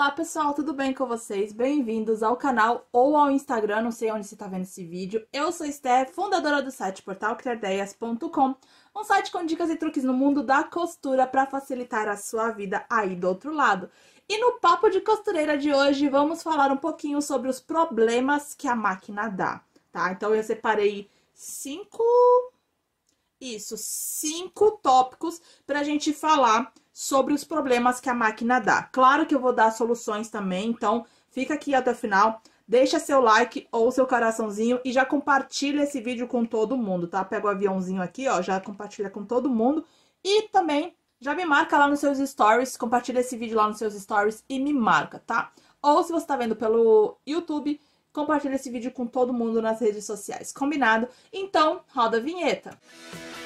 Olá pessoal, tudo bem com vocês? Bem-vindos ao canal ou ao Instagram, não sei onde você está vendo esse vídeo. Eu sou Esther, fundadora do site portalcriardeias.com, um site com dicas e truques no mundo da costura para facilitar a sua vida aí do outro lado. E no Papo de Costureira de hoje vamos falar um pouquinho sobre os problemas que a máquina dá, tá? Então eu separei cinco... Isso, cinco tópicos para a gente falar sobre os problemas que a máquina dá. Claro que eu vou dar soluções também, então fica aqui até o final. Deixa seu like ou seu coraçãozinho e já compartilha esse vídeo com todo mundo, tá? Pega o aviãozinho aqui, ó, já compartilha com todo mundo. E também já me marca lá nos seus stories, compartilha esse vídeo lá nos seus stories e me marca, tá? Ou se você tá vendo pelo YouTube, compartilha esse vídeo com todo mundo nas redes sociais, combinado? Então, roda a vinheta! Música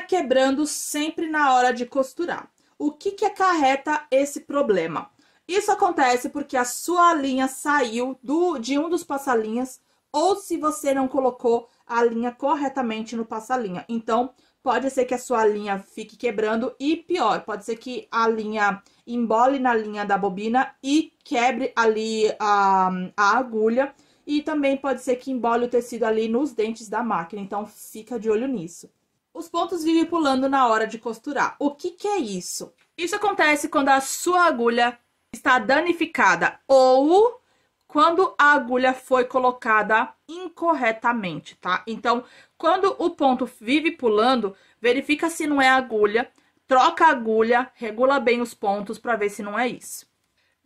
quebrando sempre na hora de costurar. O que, que acarreta esse problema? Isso acontece porque a sua linha saiu do, de um dos passalinhas ou se você não colocou a linha corretamente no passalinha. Então, pode ser que a sua linha fique quebrando e pior, pode ser que a linha embole na linha da bobina e quebre ali a, a agulha. E também pode ser que embole o tecido ali nos dentes da máquina, então fica de olho nisso. Os pontos vivem pulando na hora de costurar. O que, que é isso? Isso acontece quando a sua agulha está danificada ou quando a agulha foi colocada incorretamente, tá? Então, quando o ponto vive pulando, verifica se não é agulha, troca a agulha, regula bem os pontos para ver se não é isso.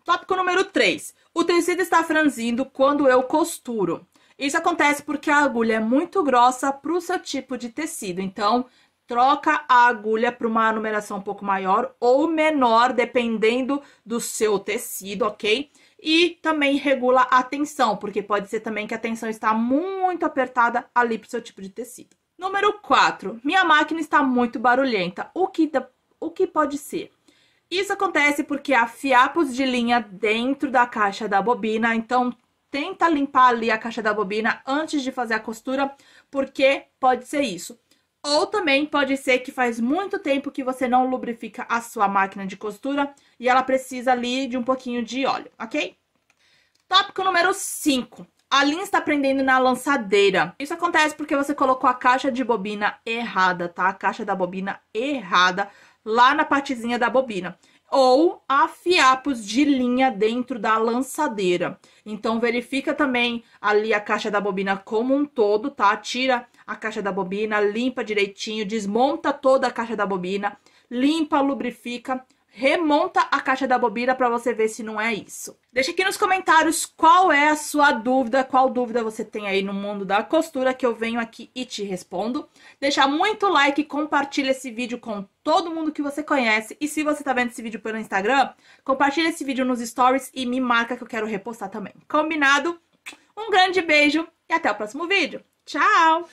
Tópico número 3. O tecido está franzindo quando eu costuro. Isso acontece porque a agulha é muito grossa para o seu tipo de tecido. Então, troca a agulha para uma numeração um pouco maior ou menor, dependendo do seu tecido, ok? E também regula a tensão, porque pode ser também que a tensão está muito apertada ali para o seu tipo de tecido. Número 4. Minha máquina está muito barulhenta. O que, da... o que pode ser? Isso acontece porque há fiapos de linha dentro da caixa da bobina, então tenta limpar ali a caixa da bobina antes de fazer a costura, porque pode ser isso. Ou também pode ser que faz muito tempo que você não lubrifica a sua máquina de costura e ela precisa ali de um pouquinho de óleo, ok? Tópico número 5. A linha está prendendo na lançadeira. Isso acontece porque você colocou a caixa de bobina errada, tá? A caixa da bobina errada lá na partezinha da bobina ou há fiapos de linha dentro da lançadeira. Então verifica também ali a caixa da bobina como um todo, tá? Tira a caixa da bobina, limpa direitinho, desmonta toda a caixa da bobina, limpa, lubrifica remonta a caixa da bobina para você ver se não é isso. Deixa aqui nos comentários qual é a sua dúvida, qual dúvida você tem aí no mundo da costura que eu venho aqui e te respondo. Deixa muito like, compartilha esse vídeo com todo mundo que você conhece e se você tá vendo esse vídeo pelo Instagram, compartilha esse vídeo nos stories e me marca que eu quero repostar também. Combinado? Um grande beijo e até o próximo vídeo. Tchau!